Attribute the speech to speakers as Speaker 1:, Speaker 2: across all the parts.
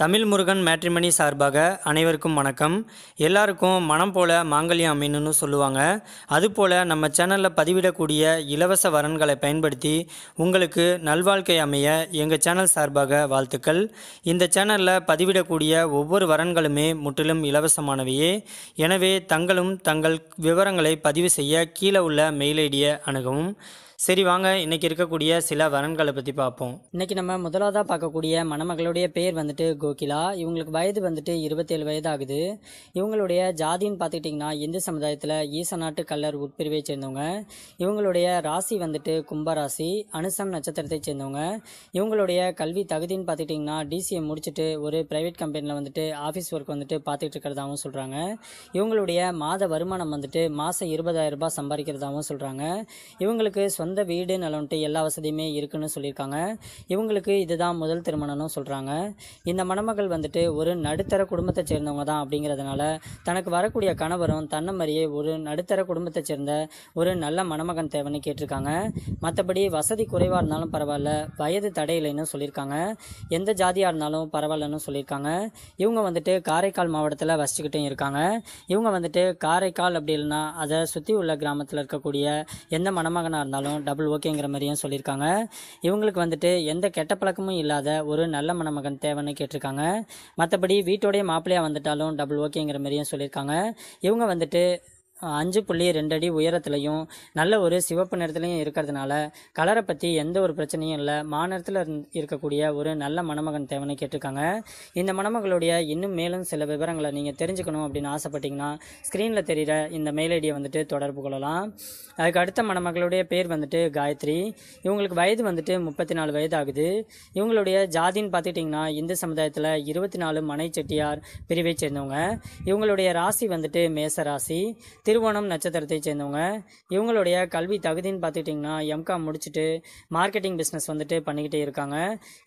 Speaker 1: Tamil Murugan matrimony சார்பாக அனைவருக்கும் வணக்கம் எல்லாருக்கும் மனம் போல மாங்கல்யம் அமையணும்னு சொல்லுவாங்க அதுபோல் நம்ம சேனலில் பதிவிடக்கூடிய இலவச வரன்களை பயன்படுத்தி உங்களுக்கு நல்வாழ்க்கை அமைய எங்கள் சேனல் சார்பாக வாழ்த்துக்கள் இந்த சேனலில் பதிவிடக்கூடிய ஒவ்வொரு வரன்களுமே முற்றிலும் இலவசமானவையே எனவே தங்களும் தங்கள் விவரங்களை பதிவு செய்ய கீழே உள்ள மெயில் ஐடியை அணுகவும் சரி வாங்க இன்னைக்கு இருக்கக்கூடிய சில வரன்களை பற்றி பார்ப்போம்
Speaker 2: இன்னைக்கு நம்ம முதலாவதாக பார்க்கக்கூடிய மணமகளுடைய பேர் வந்துட்டு கோகிலா இவங்களுக்கு வயது வந்துட்டு இருபத்தேழு வயது ஆகுது இவங்களுடைய ஜாதின்னு பார்த்துக்கிட்டிங்கன்னா இந்து சமுதாயத்தில் ஈச நாட்டு கல்லர் உட்பிரிவை சேர்ந்தவங்க இவங்களுடைய ராசி வந்துட்டு கும்பராசி அனுசம் நட்சத்திரத்தை சேர்ந்தவங்க இவங்களுடைய கல்வி தகுதின்னு பார்த்துக்கிட்டிங்கன்னா டிசிஎம் முடிச்சுட்டு ஒரு ப்ரைவேட் கம்பெனியில் வந்துட்டு ஆஃபீஸ் ஒர்க் வந்துட்டு பார்த்துக்கிட்டு இருக்கிறதாகவும் சொல்கிறாங்க இவங்களுடைய மாத வருமானம் வந்துட்டு மாதம் இருபதாயிரம் ரூபாய் சம்பாதிக்கிறதாகவும் சொல்கிறாங்க இவங்களுக்கு சொந்த சொந்த வீடு நலன்ட்டு எல்லா வசதியுமே இருக்குன்னு சொல்லியிருக்காங்க இவங்களுக்கு இதுதான் முதல் திருமணம்னு சொல்கிறாங்க இந்த மணமகள் வந்துட்டு ஒரு நடுத்தர குடும்பத்தை சேர்ந்தவங்க தான் அப்படிங்கிறதுனால தனக்கு வரக்கூடிய கணவரும் தன்னை மாதிரியே ஒரு நடுத்தர குடும்பத்தை சேர்ந்த ஒரு நல்ல மணமகன் தேவைன்னு கேட்டிருக்காங்க மற்றபடி வசதி குறைவாக இருந்தாலும் பரவாயில்ல வயது தடையில்னு சொல்லியிருக்காங்க எந்த ஜாதியாக இருந்தாலும் பரவாயில்லன்னு சொல்லியிருக்காங்க இவங்க வந்துட்டு காரைக்கால் மாவட்டத்தில் வசிச்சுக்கிட்டும் இருக்காங்க இவங்க வந்துட்டு காரைக்கால் அப்படி இல்லைன்னா அதை சுற்றி உள்ள கிராமத்தில் இருக்கக்கூடிய எந்த மணமகனாக இருந்தாலும் டபுள் ஓகேங்கிற மாதிரியும் சொல்லியிருக்காங்க இவங்களுக்கு வந்துட்டு எந்த கெட்ட பழக்கமும் இல்லாத ஒரு நல்ல மணமகன் தேவைன்னு கேட்டிருக்காங்க மற்றபடி வீட்டோடைய மாப்பிள்ளையாக வந்துட்டாலும் டபுள் ஓகேங்கிற மாதிரியும் சொல்லியிருக்காங்க இவங்க வந்துட்டு அஞ்சு புள்ளி ரெண்டு அடி உயரத்துலையும் நல்ல ஒரு சிவப்பு நிறத்துலையும் இருக்கிறதுனால கலரை பற்றி எந்த ஒரு பிரச்சனையும் இல்லை மாநிலத்தில் இருக்கக்கூடிய ஒரு நல்ல மணமகன் தேவனை கேட்டிருக்காங்க இந்த மணமகளுடைய இன்னும் மேலும் சில விவரங்களை நீங்கள் தெரிஞ்சுக்கணும் அப்படின்னு ஆசைப்பட்டீங்கன்னா ஸ்க்ரீனில் தெரிகிற இந்த மெயில் ஐடியை வந்துட்டு தொடர்பு கொள்ளலாம் அதுக்கு அடுத்த மணமகளுடைய பேர் வந்துட்டு காயத்ரி இவங்களுக்கு வயது வந்துட்டு முப்பத்தி நாலு வயது ஆகுது இவங்களுடைய ஜாதின்னு பார்த்துக்கிட்டிங்கன்னா இந்து சமுதாயத்தில் இருபத்தி நாலு மனை செட்டியார் பிரிவை சேர்ந்தவங்க இவங்களுடைய ராசி வந்துட்டு மேச ராசி திருவோணம் நட்சத்திரத்தை சேர்ந்தவங்க இவங்களுடைய கல்வி தகுதின்னு பார்த்துக்கிட்டிங்கன்னா எம்காம் முடிச்சுட்டு மார்க்கெட்டிங் பிஸ்னஸ் வந்துட்டு பண்ணிக்கிட்டே இருக்காங்க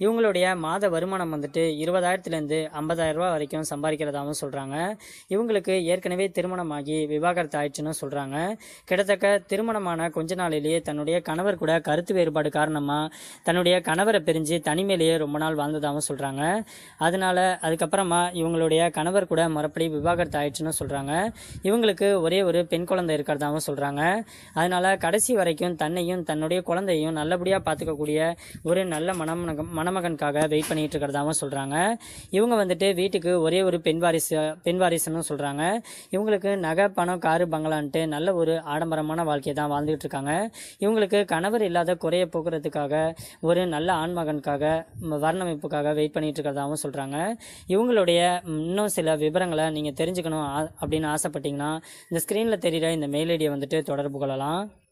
Speaker 2: இவங்களுடைய மாத வருமானம் வந்துட்டு இருபதாயிரத்துலேருந்து ஐம்பதாயிரரூபா வரைக்கும் சம்பாதிக்கிறதாகவும் சொல்கிறாங்க இவங்களுக்கு ஏற்கனவே திருமணமாகி விவாகரத்து ஆயிடுச்சுன்னு சொல்கிறாங்க கிட்டத்தட்ட திருமணமான கொஞ்ச நாளிலேயே தன்னுடைய கணவர் கூட கருத்து வேறுபாடு காரணமாக தன்னுடைய கணவரை பிரிஞ்சு தனிமையிலேயே ரொம்ப நாள் வாழ்ந்ததாகவும் சொல்கிறாங்க அதனால் அதுக்கப்புறமா இவங்களுடைய கணவர் கூட மறுபடியும் விவாகரத்து ஆயிடுச்சுன்னு சொல்கிறாங்க இவங்களுக்கு ஒரே ஒரு ஒரு பெண் குழந்தை இருக்கிறதாகவும் சொல்கிறாங்க அதனால் கடைசி வரைக்கும் தன்னையும் தன்னுடைய குழந்தையும் நல்லபடியாக பார்த்துக்கக்கூடிய ஒரு நல்ல மணமகன் மணமகனுக்காக வெயிட் பண்ணிகிட்டு இருக்கிறதாகவும் சொல்கிறாங்க இவங்க வந்துட்டு வீட்டுக்கு ஒரே ஒரு பெண் வாரிசு பெண் வாரிசுன்னு சொல்கிறாங்க இவங்களுக்கு நகை பணம் காரு பங்களான்ட்டு நல்ல ஒரு ஆடம்பரமான வாழ்க்கையை தான் வாழ்ந்துகிட்டு இருக்காங்க இவங்களுக்கு கணவர் இல்லாத குறைய போக்குறதுக்காக ஒரு நல்ல ஆண்மகனுக்காக வர்ணமைப்புக்காக வெயிட் பண்ணிகிட்டு இருக்கிறதாகவும் சொல்கிறாங்க இவங்களுடைய இன்னும் சில விவரங்களை நீங்கள் தெரிஞ்சுக்கணும் அப்படின்னு ஆசைப்பட்டீங்கன்னா இந்த ஸ்க்ரீன் ஸ்க்ரீனில் தெரிகிற இந்த மெயில் ஐடியை வந்துட்டு தொடர்பு கொள்ளலாம்